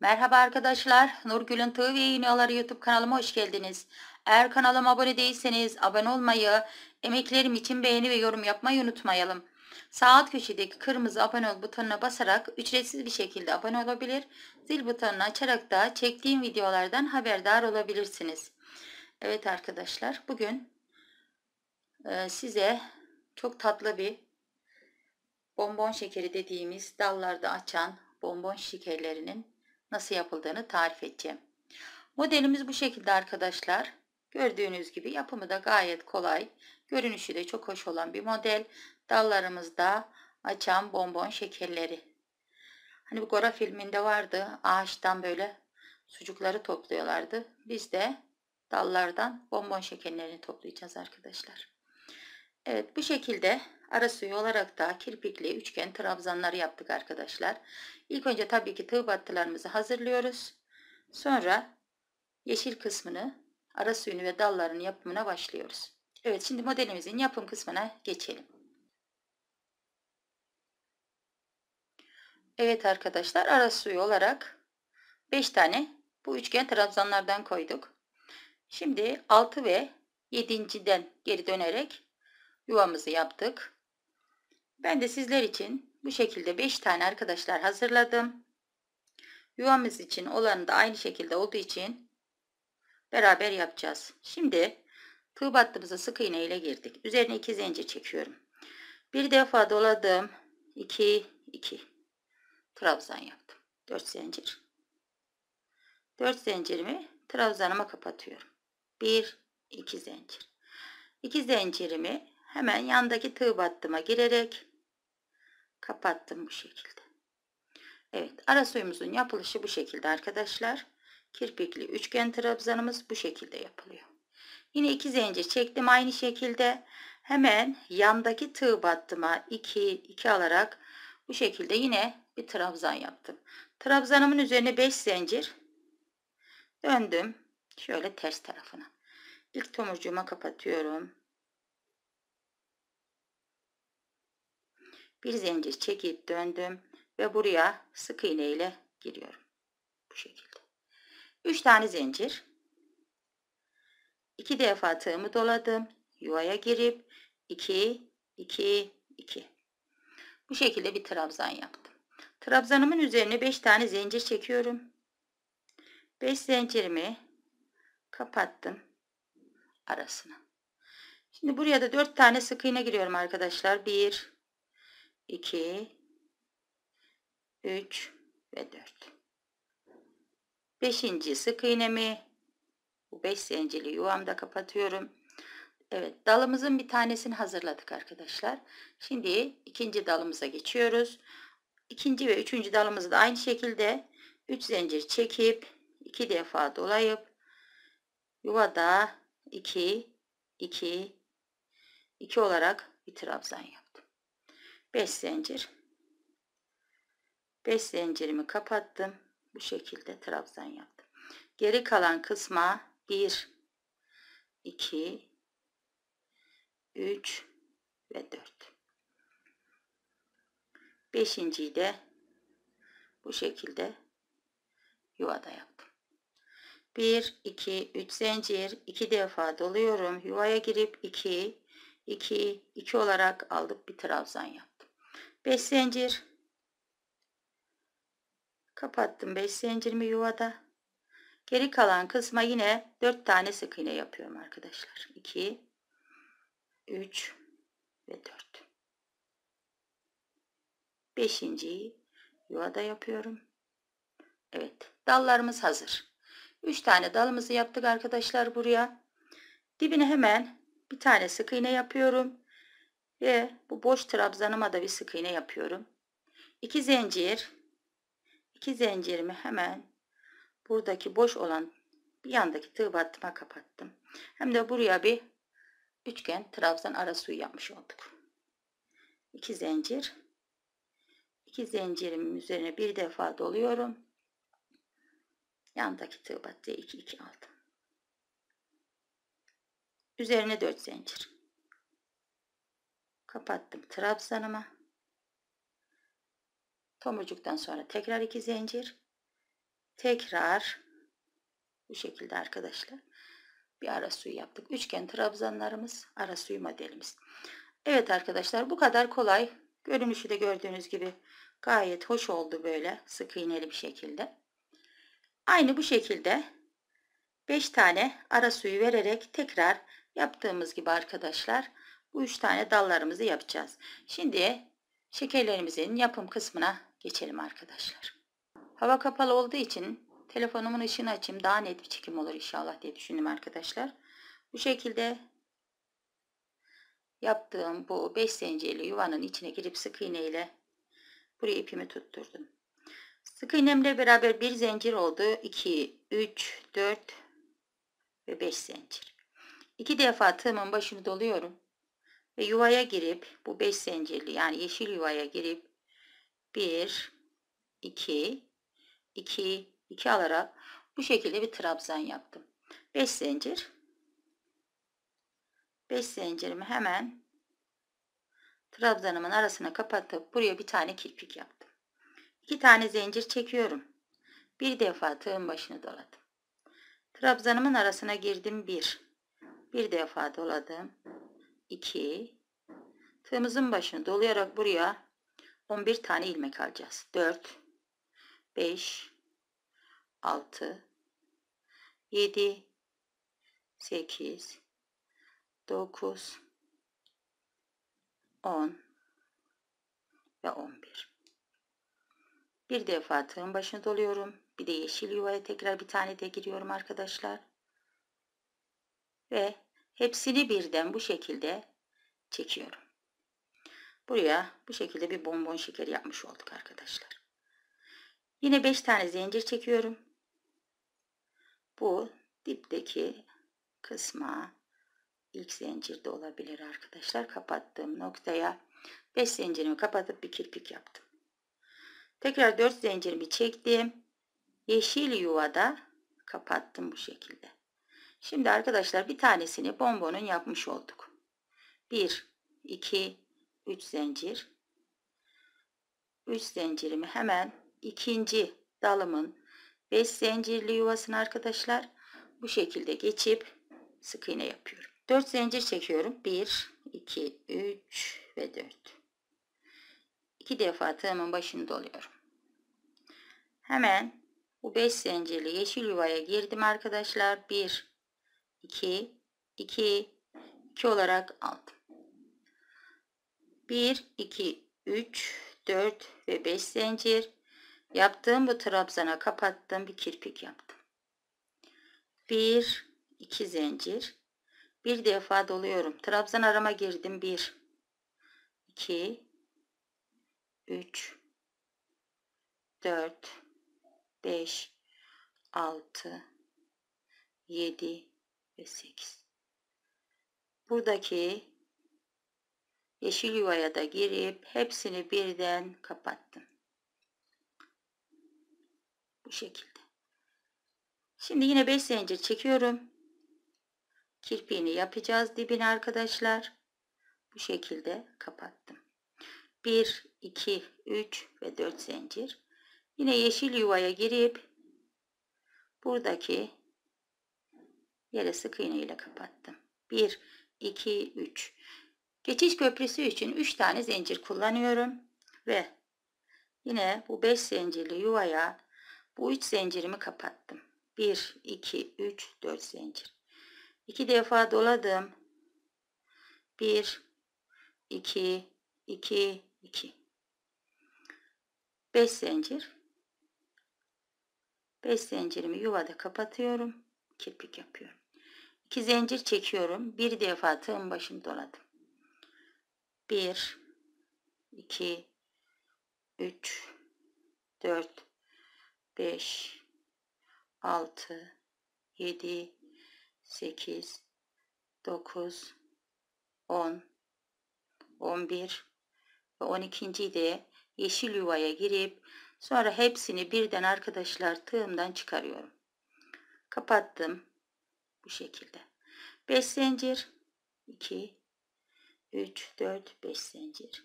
Merhaba arkadaşlar, Nurgül'ün Tığ Yayınları YouTube kanalıma hoş geldiniz. Eğer kanalıma abone değilseniz abone olmayı, emeklerim için beğeni ve yorum yapmayı unutmayalım. Sağ alt köşedeki kırmızı abone ol butonuna basarak ücretsiz bir şekilde abone olabilir. Zil butonunu açarak da çektiğim videolardan haberdar olabilirsiniz. Evet arkadaşlar, bugün e, size çok tatlı bir bonbon şekeri dediğimiz dallarda açan bonbon şekerlerinin nasıl yapıldığını tarif edeceğim. Modelimiz bu şekilde arkadaşlar. Gördüğünüz gibi yapımı da gayet kolay. Görünüşü de çok hoş olan bir model. Dallarımızda açan bonbon şekerleri. Hani bu Gora filminde vardı. Ağaçtan böyle sucukları topluyorlardı. Biz de dallardan bonbon şekerlerini toplayacağız arkadaşlar. Evet bu şekilde Arası olarak da kirpikli üçgen trabzanlar yaptık arkadaşlar. İlk önce tabii ki tığ battılarımızı hazırlıyoruz. Sonra yeşil kısmını ara ve dallarının yapımına başlıyoruz. Evet şimdi modelimizin yapım kısmına geçelim. Evet arkadaşlar ara olarak 5 tane bu üçgen trabzanlardan koyduk. Şimdi 6 ve 7.den geri dönerek yuvamızı yaptık. Ben de sizler için bu şekilde 5 tane arkadaşlar hazırladım. Yuvamız için olanı da aynı şekilde olduğu için beraber yapacağız. Şimdi tığ battığımıza sık iğne ile girdik. Üzerine 2 zincir çekiyorum. Bir defa doladım. 2 2 trabzan yaptım. 4 zincir. 4 zincirimi trabzanıma kapatıyorum. 1 2 zincir. 2 zincirimi hemen yandaki tığ battıma girerek kapattım bu şekilde. Evet ara suyumuzun yapılışı bu şekilde arkadaşlar. Kirpikli üçgen trabzanımız bu şekilde yapılıyor. Yine iki zincir çektim aynı şekilde. Hemen yandaki tığ battıma 2 2 alarak bu şekilde yine bir trabzan yaptım. Trabzanımın üzerine 5 zincir döndüm. Şöyle ters tarafına. İlk tomurcuğuma kapatıyorum. bir zincir çekip döndüm ve buraya sık iğne ile giriyorum. Bu şekilde. 3 tane zincir. 2 defa tığımı doladım. Yuvaya girip 2 2 2. Bu şekilde bir trabzan yaptım. Trabzanımın üzerine 5 tane zincir çekiyorum. 5 zincirimi kapattım arasına. Şimdi buraya da 4 tane sık iğne giriyorum arkadaşlar. 1 2, 3 ve 4. Beşinci sık iğnemi bu 5 zincirli yuvamda kapatıyorum. Evet dalımızın bir tanesini hazırladık arkadaşlar. Şimdi ikinci dalımıza geçiyoruz. İkinci ve üçüncü dalımızı da aynı şekilde 3 zincir çekip 2 defa dolayıp yuvada 2 2 2 olarak bir trabzan yap. 5 zincir 5 zincirimi kapattım bu şekilde trabzan yaptım geri kalan kısma 1 2 3 ve 4 beşinciyi de bu şekilde yuvada yaptım 1 2 3 zincir 2 defa doluyorum yuvaya girip 2 2 2 olarak aldık bir trabzan yaptım 5 zincir kapattım 5 zincirimi yuvada geri kalan kısma yine 4 tane sık iğne yapıyorum arkadaşlar 2 3 ve 4 5. yuvada yapıyorum Evet dallarımız hazır 3 tane dalımızı yaptık arkadaşlar buraya dibine hemen bir tane sık iğne yapıyorum ve bu boş trabzanıma da bir sık iğne yapıyorum. 2 zincir 2 zincirimi hemen buradaki boş olan bir yandaki tığ battıma kapattım. Hem de buraya bir üçgen trabzan ara yapmış olduk. 2 zincir 2 zincirimin üzerine bir defa doluyorum. Yandaki tığ battıya 2 2 aldım. Üzerine 4 zincir kapattım trabzanımı tomurcuktan sonra tekrar iki zincir tekrar bu şekilde arkadaşlar bir ara suyu yaptık üçgen trabzanlarımız ara suyu modelimiz Evet arkadaşlar bu kadar kolay görünüşü de gördüğünüz gibi gayet hoş oldu böyle sık iğneli bir şekilde aynı bu şekilde 5 tane ara suyu vererek tekrar yaptığımız gibi arkadaşlar bu üç tane dallarımızı yapacağız. Şimdi şekerlerimizin yapım kısmına geçelim arkadaşlar. Hava kapalı olduğu için telefonumun ışığını açayım. Daha net bir çekim olur inşallah diye düşündüm arkadaşlar. Bu şekilde yaptığım bu 5 zincirli yuvanın içine girip sık iğne ile buraya ipimi tutturdum. Sık iğnemle beraber bir zincir oldu. 2, 3, 4 ve 5 zincir. 2 defa tığımın başını doluyorum. Ve yuvaya girip bu 5 zincirli yani yeşil yuvaya girip 1 2 2 2 alarak bu şekilde bir trabzan yaptım. 5 zincir 5 zincirimi hemen trabzanımın arasına kapatıp buraya bir tane kirpik yaptım. 2 tane zincir çekiyorum. Bir defa tığın başını doladım. Trabzanımın arasına girdim 1. Bir. bir defa doladım. 2 tığımızın başını dolayarak buraya 11 tane ilmek alacağız 4 5 6 7 8 9 10 ve 11 bir defa tığın başını doluyorum bir de yeşil yuvaya tekrar bir tane de giriyorum arkadaşlar ve Hepsini birden bu şekilde çekiyorum. Buraya bu şekilde bir bonbon şekeri yapmış olduk arkadaşlar. Yine 5 tane zincir çekiyorum. Bu dipteki kısma ilk zincirde olabilir arkadaşlar. Kapattığım noktaya 5 zincirimi kapatıp bir kirpik yaptım. Tekrar 4 zincirimi çektim. Yeşil yuvada kapattım bu şekilde. Şimdi arkadaşlar bir tanesini bonbonun yapmış olduk. 1, 2, 3 zincir. 3 zincirimi hemen ikinci dalımın 5 zincirli yuvasını arkadaşlar bu şekilde geçip sık iğne yapıyorum. 4 zincir çekiyorum. 1, 2, 3 ve 4. 2 defa tığımın başını doluyorum. Hemen bu 5 zincirli yeşil yuvaya girdim arkadaşlar. 1, 2, 2, 2 olarak aldım. 1, 2, 3, 4 ve 5 zincir. Yaptığım bu trabzana kapattım. Bir kirpik yaptım. 1, 2 zincir. Bir defa doluyorum. Trabzan arama girdim. 1, 2, 3, 4, 5, 6, 7, ve 8. Buradaki yeşil yuvaya da girip hepsini birden kapattım. Bu şekilde. Şimdi yine 5 zincir çekiyorum. Kirpiğini yapacağız dibine arkadaşlar. Bu şekilde kapattım. 1, 2, 3 ve 4 zincir. Yine yeşil yuvaya girip buradaki Yere sık iğne ile kapattım. 1, 2, 3. Geçiş köprüsü için 3 tane zincir kullanıyorum. Ve yine bu 5 zincirli yuvaya bu 3 zincirimi kapattım. 1, 2, 3, 4 zincir. 2 defa doladım. 1, 2, 2, 2. 5 zincir. 5 zincirimi yuvada kapatıyorum. Kirpik yapıyorum. 2 zincir çekiyorum. Bir defa tığım başım doladım. iki, üç, dört, beş, altı, yedi, sekiz, dokuz, on, on bir ve on ikinci de yeşil yuvaya girip sonra hepsini birden arkadaşlar tığımdan çıkarıyorum. Kapattım. Bu şekilde. 5 zincir. 2, 3, 4, 5 zincir.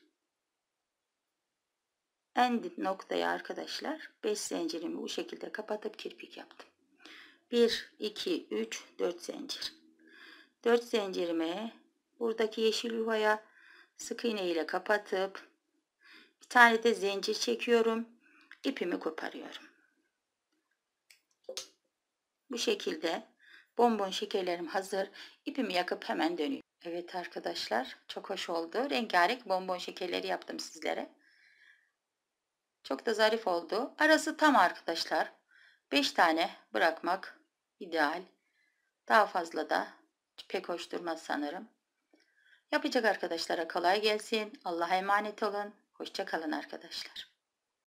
En dip noktaya arkadaşlar 5 zincirimi bu şekilde kapatıp kirpik yaptım. 1, 2, 3, 4 zincir. 4 zincirimi buradaki yeşil yuvaya sık iğne ile kapatıp bir tane de zincir çekiyorum. ipimi koparıyorum. Bu şekilde Bonbon şekerlerim hazır. İpimi yakıp hemen dönüyorum. Evet arkadaşlar çok hoş oldu. Rengarenk bonbon şekerleri yaptım sizlere. Çok da zarif oldu. Arası tam arkadaşlar. 5 tane bırakmak ideal. Daha fazla da pek hoş durmaz sanırım. Yapacak arkadaşlara kolay gelsin. Allah'a emanet olun. Hoşçakalın arkadaşlar.